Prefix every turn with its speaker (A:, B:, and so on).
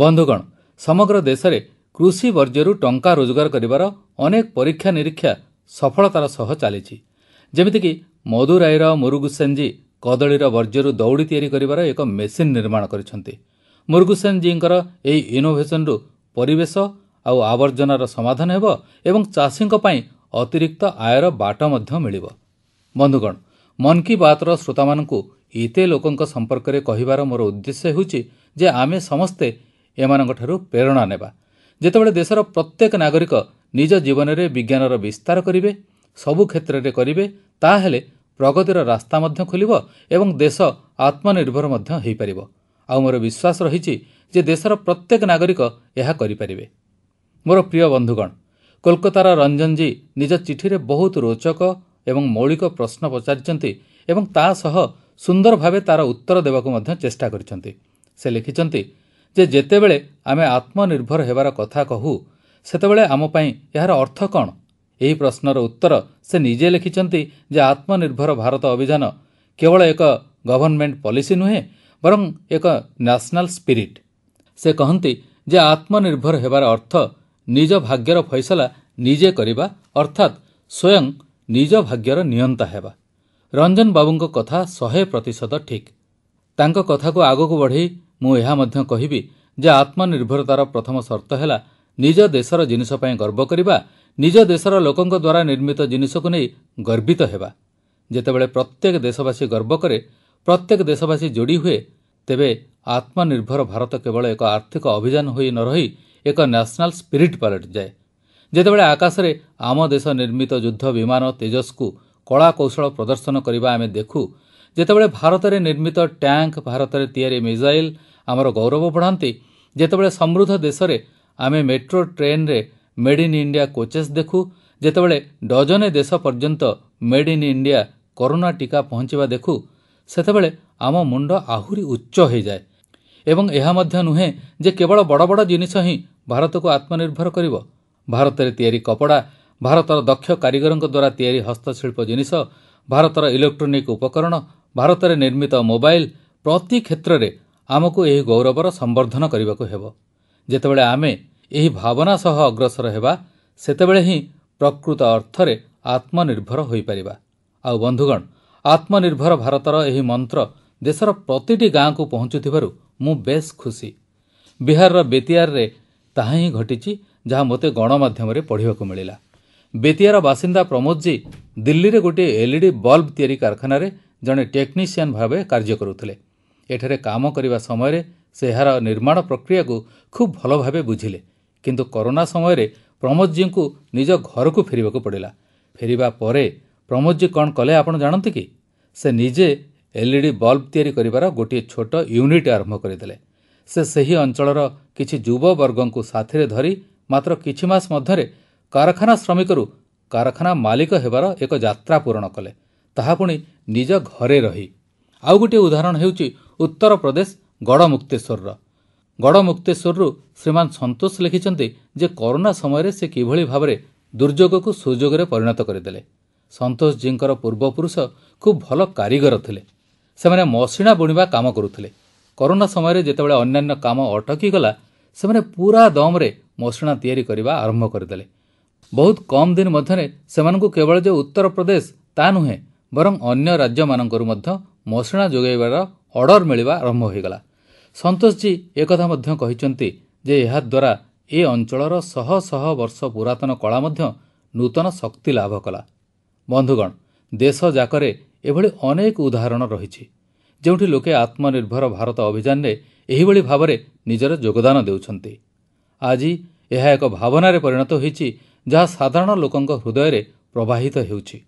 A: ବନ୍ଧୁଗଣ ସମଗ୍ର ଦେଶରେ କୃଷି ବର୍ଜ୍ୟରୁ ଟଙ୍କା ରୋଜଗାର କରିବାର ଅନେକ ପରୀକ୍ଷା ନିରୀକ୍ଷା ସଫଳତାର ସହ ଚାଲିଛି ଯେମିତିକି ମଦୁରାଇର ମୁରୁଗୁସେନ ଜୀ କଦଳୀର ବର୍ଜ୍ୟରୁ ଦୌଡ଼ି ତିଆରି କରିବାର ଏକ ମେସିନ୍ ନିର୍ମାଣ କରିଛନ୍ତି ମୁରୁଗୁସେନ ଜୀଙ୍କର ଏହି ଇନୋଭେସନରୁ ପରିବେଶ ଆଉ ଆବର୍ଜନାର ସମାଧାନ ହେବ ଏବଂ ଚାଷୀଙ୍କ ପାଇଁ ଅତିରିକ୍ତ ଆୟର ବାଟ ମଧ୍ୟ ମିଳିବ ବନ୍ଧୁଗଣ ମନ୍ କି ବାତ୍ର ଶ୍ରୋତାମାନଙ୍କୁ ଏତେ ଲୋକଙ୍କ ସମ୍ପର୍କରେ କହିବାର ମୋର ଉଦ୍ଦେଶ୍ୟ ହେଉଛି ଯେ ଆମେ ସମସ୍ତେ ଏମାନଙ୍କଠାରୁ ପ୍ରେରଣା ନେବା ଯେତେବେଳେ ଦେଶର ପ୍ରତ୍ୟେକ ନାଗରିକ ନିଜ ଜୀବନରେ ବିଜ୍ଞାନର ବିସ୍ତାର କରିବେ ସବୁ କ୍ଷେତ୍ରରେ କରିବେ ତାହେଲେ ପ୍ରଗତିର ରାସ୍ତା ମଧ୍ୟ ଖୋଲିବ ଏବଂ ଦେଶ ଆତ୍ମନିର୍ଭର ମଧ୍ୟ ହୋଇପାରିବ ଆଉ ମୋର ବିଶ୍ୱାସ ରହିଛି ଯେ ଦେଶର ପ୍ରତ୍ୟେକ ନାଗରିକ ଏହା କରିପାରିବେ ମୋର ପ୍ରିୟ ବନ୍ଧୁଗଣ କୋଲକାତାର ରଞ୍ଜନ ଜୀ ନିଜ ଚିଠିରେ ବହୁତ ରୋଚକ ଏବଂ ମୌଳିକ ପ୍ରଶ୍ନ ପଚାରିଛନ୍ତି ଏବଂ ତା ସହ ସୁନ୍ଦର ଭାବେ ତା'ର ଉତ୍ତର ଦେବାକୁ ମଧ୍ୟ ଚେଷ୍ଟା କରିଛନ୍ତି ସେ ଲେଖିଛନ୍ତି ଯେ ଯେତେବେଳେ ଆମେ ଆତ୍ମନିର୍ଭର ହେବାର କଥା କହୁ ସେତେବେଳେ ଆମ ପାଇଁ ଏହାର ଅର୍ଥ କ'ଣ ଏହି ପ୍ରଶ୍ନର ଉତ୍ତର ସେ ନିଜେ ଲେଖିଛନ୍ତି ଯେ ଆତ୍ମନିର୍ଭର ଭାରତ ଅଭିଯାନ କେବଳ ଏକ ଗଭର୍ଣ୍ଣମେଣ୍ଟ ପଲିସି ନୁହେଁ ବରଂ ଏକ ନ୍ୟାସନାଲ୍ ସ୍ପିରିଟ୍ ସେ କହନ୍ତି ଯେ ଆତ୍ମନିର୍ଭର ହେବାର ଅର୍ଥ ନିଜ ଭାଗ୍ୟର ଫଇସଲା ନିଜେ କରିବା ଅର୍ଥାତ୍ ସ୍ୱୟଂ ନିଜ ଭାଗ୍ୟର ନିୟନ୍ତା ହେବା ରଞ୍ଜନ ବାବୁଙ୍କ କଥା ଶହେ ପ୍ରତିଶତ ଠିକ୍ ତାଙ୍କ କଥାକୁ ଆଗକୁ ବଢ଼େଇ ମୁଁ ଏହା ମଧ୍ୟ କହିବି ଯେ ଆତ୍ମନିର୍ଭରତାର ପ୍ରଥମ ସର୍ତ୍ତ ହେଲା ନିଜ ଦେଶର ଜିନିଷ ପାଇଁ ଗର୍ବ କରିବା ନିଜ ଦେଶର ଲୋକଙ୍କ ଦ୍ୱାରା ନିର୍ମିତ ଜିନିଷକୁ ନେଇ ଗର୍ବିତ ହେବା ଯେତେବେଳେ ପ୍ରତ୍ୟେକ ଦେଶବାସୀ ଗର୍ବ କରେ ପ୍ରତ୍ୟେକ ଦେଶବାସୀ ଯୋଡ଼ି ହୁଏ ତେବେ ଆତ୍ମନିର୍ଭର ଭାରତ କେବଳ ଏକ ଆର୍ଥିକ ଅଭିଯାନ ହୋଇ ନ ରହି ଏକ ନ୍ୟାସନାଲ୍ ସ୍ପିରିଟ୍ ପାଲଟିଯାଏ ଯେତେବେଳେ ଆକାଶରେ ଆମ ଦେଶ ନିର୍ମିତ ଯୁଦ୍ଧ ବିମାନ ତେଜସ୍କୁ କଳାକୌଶଳ ପ୍ରଦର୍ଶନ କରିବା ଆମେ ଦେଖୁ ଯେତେବେଳେ ଭାରତରେ ନିର୍ମିତ ଟ୍ୟାଙ୍କ ଭାରତରେ ତିଆରି ମିଜାଇଲ୍ ଆମର ଗୌରବ ବଢ଼ାନ୍ତି ଯେତେବେଳେ ସମୃଦ୍ଧ ଦେଶରେ ଆମେ ମେଟ୍ରୋ ଟ୍ରେନ୍ରେ ମେଡ୍ ଇନ୍ ଇଣ୍ଡିଆ କୋଚେସ୍ ଦେଖୁ ଯେତେବେଳେ ଡଜନେ ଦେଶ ପର୍ଯ୍ୟନ୍ତ ମେଡ୍ ଇନ୍ ଇଣ୍ଡିଆ କରୋନା ଟିକା ପହଞ୍ଚିବା ଦେଖୁ ସେତେବେଳେ ଆମ ମୁଣ୍ଡ ଆହୁରି ଉଚ୍ଚ ହୋଇଯାଏ ଏବଂ ଏହା ମଧ୍ୟ ନୁହେଁ ଯେ କେବଳ ବଡ଼ ବଡ଼ ଜିନିଷ ହିଁ ଭାରତକୁ ଆତ୍ମନିର୍ଭର କରିବ ଭାରତରେ ତିଆରି କପଡ଼ା ଭାରତର ଦକ୍ଷ କାରିଗରଙ୍କ ଦ୍ୱାରା ତିଆରି ହସ୍ତଶିଳ୍ପ ଜିନିଷ ଭାରତର ଇଲେକ୍ଟ୍ରୋନିକ୍ ଉପକରଣ ଭାରତରେ ନିର୍ମିତ ମୋବାଇଲ୍ ପ୍ରତି କ୍ଷେତ୍ରରେ ଆମକୁ ଏହି ଗୌରବର ସମ୍ବର୍ଦ୍ଧନ କରିବାକୁ ହେବ ଯେତେବେଳେ ଆମେ ଏହି ଭାବନା ସହ ଅଗ୍ରସର ହେବା ସେତେବେଳେ ହିଁ ପ୍ରକୃତ ଅର୍ଥରେ ଆତ୍ମନିର୍ଭର ହୋଇପାରିବା ଆଉ ବନ୍ଧୁଗଣ ଆତ୍ମନିର୍ଭର ଭାରତର ଏହି ମନ୍ତ୍ର ଦେଶର ପ୍ରତିଟି ଗାଁକୁ ପହଞ୍ଚୁଥିବାରୁ ମୁଁ ବେଶ୍ ଖୁସି ବିହାରର ବେତିଆରରେ ତାହା ହିଁ ଘଟିଛି ଯାହା ମୋତେ ଗଣମାଧ୍ୟମରେ ପଢ଼ିବାକୁ ମିଳିଲା ବେତିଆର ବାସିନ୍ଦା ପ୍ରମୋଦଜୀ ଦିଲ୍ଲୀରେ ଗୋଟିଏ ଏଲ୍ଇଡି ବଲ୍ବ ତିଆରି କାରଖାନାରେ ଜଣେ ଟେକ୍ନିସିଆନ୍ ଭାବେ କାର୍ଯ୍ୟ କରୁଥିଲେ ଏଠାରେ କାମ କରିବା ସମୟରେ ସେ ଏହାର ନିର୍ମାଣ ପ୍ରକ୍ରିୟାକୁ ଖୁବ୍ ଭଲ ଭାବେ ବୁଝିଲେ କିନ୍ତୁ କରୋନା ସମୟରେ ପ୍ରମୋଦଜୀଙ୍କୁ ନିଜ ଘରକୁ ଫେରିବାକୁ ପଡ଼ିଲା ଫେରିବା ପରେ ପ୍ରମୋଦଜୀ କ'ଣ କଲେ ଆପଣ ଜାଣନ୍ତି କି ସେ ନିଜେ ଏଲ୍ଇଡି ବଲ୍ବ ତିଆରି କରିବାର ଗୋଟିଏ ଛୋଟ ୟୁନିଟ୍ ଆରମ୍ଭ କରିଦେଲେ ସେ ସେହି ଅଞ୍ଚଳର କିଛି ଯୁବବର୍ଗଙ୍କୁ ସାଥିରେ ଧରି ମାତ୍ର କିଛି ମାସ ମଧ୍ୟରେ କାରଖାନା ଶ୍ରମିକରୁ କାରଖାନା ମାଲିକ ହେବାର ଏକ ଯାତ୍ରା ପୂରଣ କଲେ ତାହା ପୁଣି ନିଜ ଘରେ ରହି ଆଉ ଗୋଟିଏ ଉଦାହରଣ ହେଉଛି ଉତ୍ତରପ୍ରଦେଶ ଗଡ଼ମୁକ୍ତେଶ୍ୱରର ଗଡ଼ମୁକ୍ତେଶ୍ୱରରୁ ଶ୍ରୀମାନ ସନ୍ତୋଷ ଲେଖିଛନ୍ତି ଯେ କରୋନା ସମୟରେ ସେ କିଭଳି ଭାବରେ ଦୁର୍ଯୋଗକୁ ସୁଯୋଗରେ ପରିଣତ କରିଦେଲେ ସନ୍ତୋଷଜୀଙ୍କର ପୂର୍ବପୁରୁଷ ଖୁବ୍ ଭଲ କାରିଗର ଥିଲେ ସେମାନେ ମସିଣା ବୁଣିବା କାମ କରୁଥିଲେ କରୋନା ସମୟରେ ଯେତେବେଳେ ଅନ୍ୟାନ୍ୟ କାମ ଅଟକିଗଲା ସେମାନେ ପୁରା ଦମ୍ରେ ମସିଣା ତିଆରି କରିବା ଆରମ୍ଭ କରିଦେଲେ ବହୁତ କମ୍ ଦିନ ମଧ୍ୟରେ ସେମାନଙ୍କୁ କେବଳ ଯେ ଉତ୍ତରପ୍ରଦେଶ ତା ନୁହେଁ ବରଂ ଅନ୍ୟ ରାଜ୍ୟମାନଙ୍କରୁ ମଧ୍ୟ ମସିଣା ଯୋଗାଇବାର ଅର୍ଡ଼ର ମିଳିବା ଆରମ୍ଭ ହୋଇଗଲା ସନ୍ତୋଷଜୀ ଏକଥା ମଧ୍ୟ କହିଛନ୍ତି ଯେ ଏହାଦ୍ୱାରା ଏ ଅଞ୍ଚଳର ଶହ ଶହ ବର୍ଷ ପୁରାତନ କଳା ମଧ୍ୟ ନୂତନ ଶକ୍ତି ଲାଭ କଲା ବନ୍ଧୁଗଣ ଦେଶଯାକରେ ଏଭଳି ଅନେକ ଉଦାହରଣ ରହିଛି ଯେଉଁଠି ଲୋକେ ଆତ୍ମନିର୍ଭର ଭାରତ ଅଭିଯାନରେ ଏହିଭଳି ଭାବରେ ନିଜର ଯୋଗଦାନ ଦେଉଛନ୍ତି ଆଜି ଏହା ଏକ ଭାବନାରେ ପରିଣତ ହୋଇଛି ଯାହା ସାଧାରଣ ଲୋକଙ୍କ ହୃଦୟରେ ପ୍ରବାହିତ ହେଉଛି